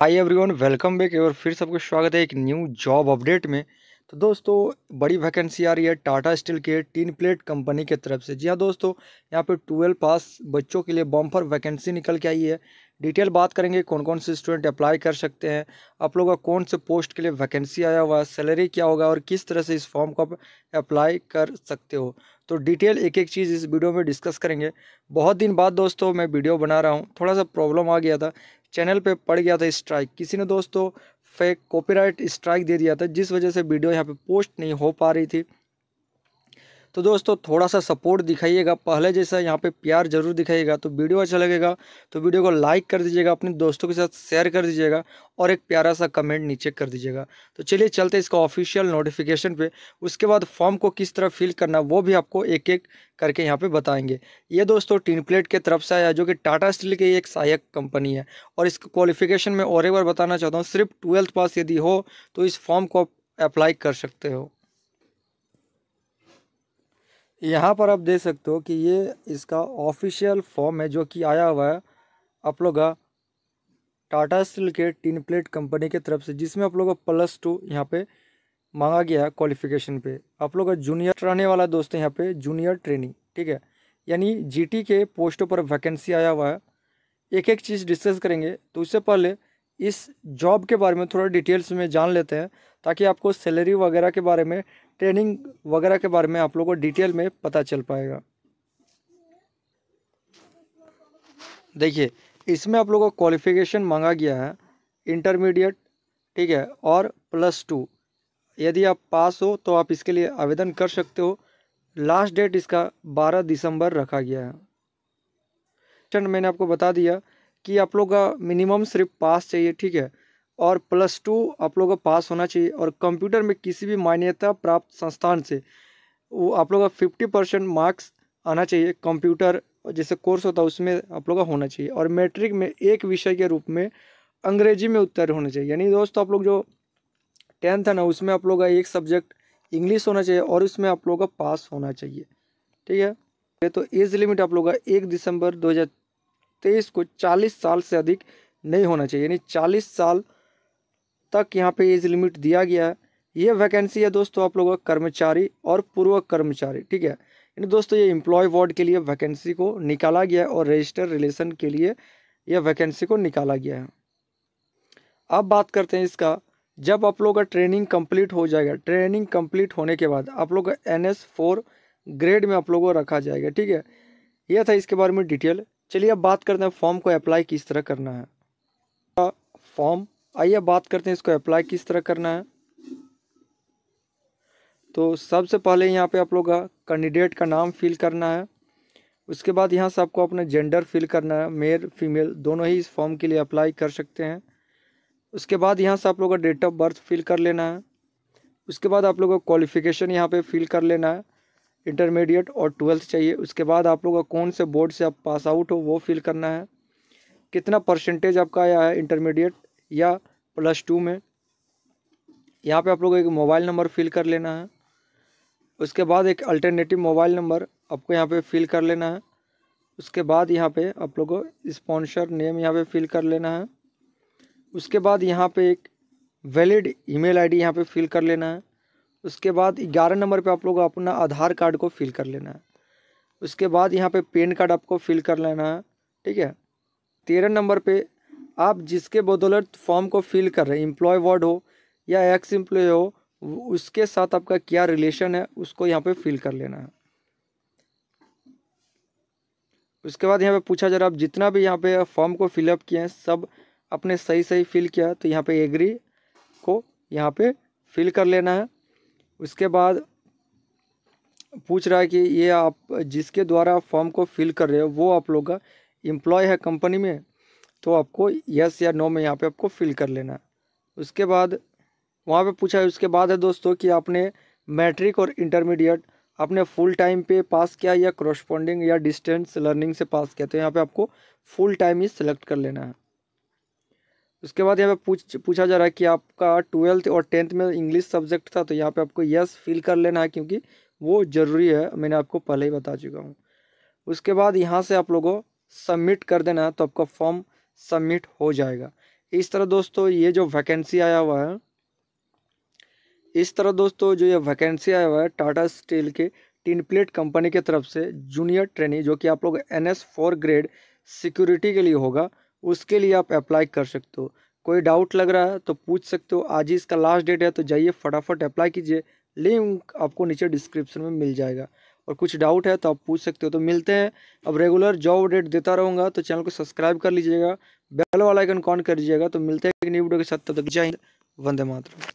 hi everyone welcome back और फिर सबको स्वागत है एक न्यू जॉब अपडेट में तो दोस्तों बड़ी वैकेंसी आ रही है टाटा स्टील के टीन प्लेट कंपनी के तरफ से जी हाँ दोस्तों यहाँ पे ट्वेल्व पास बच्चों के लिए बम्पर वैकेंसी निकल के आई है डिटेल बात करेंगे कौन कौन से स्टूडेंट अप्लाई कर सकते हैं आप लोगों का कौन से पोस्ट के लिए वैकेंसी आया हुआ है सैलरी क्या होगा और किस तरह से इस फॉर्म को अप्लाई कर सकते हो तो डिटेल एक एक चीज़ इस वीडियो में डिस्कस करेंगे बहुत दिन बाद दोस्तों मैं वीडियो बना रहा हूँ थोड़ा सा प्रॉब्लम आ गया था चैनल पे पड़ गया था स्ट्राइक किसी ने दोस्तों पे कॉपीराइट स्ट्राइक दे दिया था जिस वजह से वीडियो यहाँ पे पोस्ट नहीं हो पा रही थी तो दोस्तों थोड़ा सा सपोर्ट दिखाइएगा पहले जैसा यहाँ पे प्यार जरूर दिखाइएगा तो वीडियो अच्छा लगेगा तो वीडियो को लाइक कर दीजिएगा अपने दोस्तों के साथ शेयर कर दीजिएगा और एक प्यारा सा कमेंट नीचे कर दीजिएगा तो चलिए चलते इसका ऑफिशियल नोटिफिकेशन पे उसके बाद फॉर्म को किस तरह फिल करना वो भी आपको एक एक करके यहाँ पे बताएंगे ये दोस्तों टीन प्लेट के तरफ से आया जो कि टाटा स्टील की एक सहायक कंपनी है और इस क्वालिफिकेशन में और एक बार बताना चाहता हूँ सिर्फ ट्वेल्थ पास यदि हो तो इस फॉर्म को आप अप्लाई कर सकते हो यहाँ पर आप देख सकते हो कि ये इसका ऑफिशियल फॉर्म है जो कि आया हुआ है आप लोग का टाटा स्टील के टिन प्लेट कंपनी के तरफ से जिसमें आप लोग का प्लस टू यहाँ पे मांगा गया है क्वालिफिकेशन पे आप लोग का जूनियर रहने वाला दोस्त है यहाँ पे जूनियर ट्रेनिंग ठीक है यानी जीटी के पोस्टों पर वैकेंसी आया हुआ है एक एक चीज़ डिस्कस करेंगे तो उससे पहले इस जॉब के बारे में थोड़ा डिटेल्स में जान लेते हैं ताकि आपको सैलरी वगैरह के बारे में ट्रेनिंग वगैरह के बारे में आप लोगों को डिटेल में पता चल पाएगा देखिए इसमें आप लोगों का क्वालिफिकेशन मांगा गया है इंटरमीडिएट ठीक है और प्लस टू यदि आप पास हो तो आप इसके लिए आवेदन कर सकते हो लास्ट डेट इसका 12 दिसंबर रखा गया है मैंने आपको बता दिया कि आप लोग का मिनिमम सिर्फ पास चाहिए ठीक है और प्लस टू आप लोगों का पास होना चाहिए और कंप्यूटर में किसी भी मान्यता प्राप्त संस्थान से वो आप लोगों का फिफ्टी परसेंट मार्क्स आना चाहिए कंप्यूटर जैसे कोर्स होता है उसमें आप लोगों का होना चाहिए और मैट्रिक में एक विषय के रूप में अंग्रेजी में उत्तर होना चाहिए यानी दोस्तों आप लोग जो टेंथ है ना उसमें आप लोग का एक सब्जेक्ट इंग्लिश होना चाहिए और उसमें आप लोग का पास होना चाहिए ठीक है तो एज लिमिट आप लोग का एक दिसंबर तेईस को चालीस साल से अधिक नहीं होना चाहिए यानी चालीस साल तक यहाँ पे एज लिमिट दिया गया है ये वैकेंसी है दोस्तों आप लोगों का कर्मचारी और पूर्व कर्मचारी ठीक है यानी दोस्तों ये इम्प्लॉय वार्ड के लिए वैकेंसी को निकाला गया है और रजिस्टर रिलेशन के लिए यह वैकेंसी को निकाला गया है अब बात करते हैं इसका जब आप लोग का ट्रेनिंग कंप्लीट हो जाएगा ट्रेनिंग कंप्लीट होने के बाद आप लोग का एन एस फोर ग्रेड में आप लोगों को रखा जाएगा ठीक है यह था इसके बारे में डिटेल चलिए अब बात करते हैं फॉर्म को अप्लाई किस तरह करना है फॉर्म आइए बात करते हैं इसको अप्लाई किस तरह करना है तो सबसे पहले यहाँ पे आप लोग का कैंडिडेट का नाम फिल करना है उसके बाद यहाँ से आपको अपना जेंडर फिल करना है मेल फीमेल दोनों ही इस फॉर्म के लिए अप्लाई कर सकते हैं उसके बाद यहाँ से आप लोग का डेट ऑफ बर्थ फिल कर लेना है उसके बाद आप लोग का क्वालिफिकेशन यहाँ पे फिल कर लेना है इंटरमीडिएट और ट्वेल्थ चाहिए उसके बाद आप लोग का कौन से बोर्ड से आप पास आउट हो वो फिल करना है कितना परसेंटेज आपका आया है इंटरमीडिएट या प्लस टू में यहाँ पे आप लोग एक मोबाइल नंबर फिल कर लेना है उसके बाद एक अल्टरनेटिव मोबाइल नंबर आपको यहाँ पे फिल कर लेना है उसके बाद यहाँ पे आप लोगों को स्पॉन्सर नेम यहाँ पे फिल कर लेना है उसके बाद यहाँ पे एक वैलिड ईमेल आईडी यहाँ पर फिल कर लेना है उसके बाद ग्यारह नंबर पर आप लोग अपना आधार कार्ड को फिल कर लेना है उसके बाद यहाँ पर पेन कार्ड आपको फिल कर लेना है ठीक है तेरह नंबर पे आप जिसके बदौलत फॉर्म को फिल कर रहे हैं इम्प्लॉय वर्ड हो या एक्स एम्प्लॉय हो उसके साथ आपका क्या रिलेशन है उसको यहाँ पे फिल कर लेना है उसके बाद यहाँ पे पूछा जा रहा है आप जितना भी यहाँ पे फॉर्म को फिलअप किए हैं सब अपने सही सही फिल किया तो यहाँ पे एग्री को यहाँ पे फिल कर लेना है उसके बाद पूछ रहा है कि ये आप जिसके द्वारा फॉर्म को फिल कर रहे हो वो आप लोग का एम्प्लॉय है कंपनी में तो आपको यस या नो में यहाँ पे आपको फिल कर लेना है उसके बाद वहाँ पे पूछा है उसके बाद है दोस्तों कि आपने मैट्रिक और इंटरमीडिएट आपने फुल टाइम पे पास किया या क्रोस्पॉन्डिंग या डिस्टेंस लर्निंग से पास किया तो यहाँ पे आपको फुल टाइम ही सिलेक्ट कर लेना है उसके बाद यहाँ पे पूछ पूछा जा रहा है कि आपका ट्वेल्थ और टेंथ में इंग्लिश सब्जेक्ट था तो यहाँ पे आपको यस फिल कर लेना है क्योंकि वो ज़रूरी है मैंने आपको पहले ही बता चुका हूँ उसके बाद यहाँ से आप लोगों सबमिट कर देना है तो आपका फॉर्म सबमिट हो जाएगा इस तरह दोस्तों ये जो वैकेंसी आया हुआ है इस तरह दोस्तों जो ये वैकेंसी आया हुआ है टाटा स्टील के टिन प्लेट कंपनी के तरफ से जूनियर ट्रेनिंग जो कि आप लोग N S four grade security के लिए होगा उसके लिए आप अप्लाई कर सकते हो कोई डाउट लग रहा है तो पूछ सकते हो आज ही इसका लास्ट डेट है तो जाइए फटाफट अप्लाई कीजिए लिंक आपको नीचे डिस्क्रिप्शन में मिल जाएगा और कुछ डाउट है तो आप पूछ सकते हो तो मिलते हैं अब रेगुलर जॉब अपडेट देता रहूँगा तो चैनल को सब्सक्राइब कर लीजिएगा बेल वाला आइकन कॉन कर दीजिएगा तो मिलते हैं एक न्यू वीडियो के साथ तब तक जय हिंद वंदे मातरम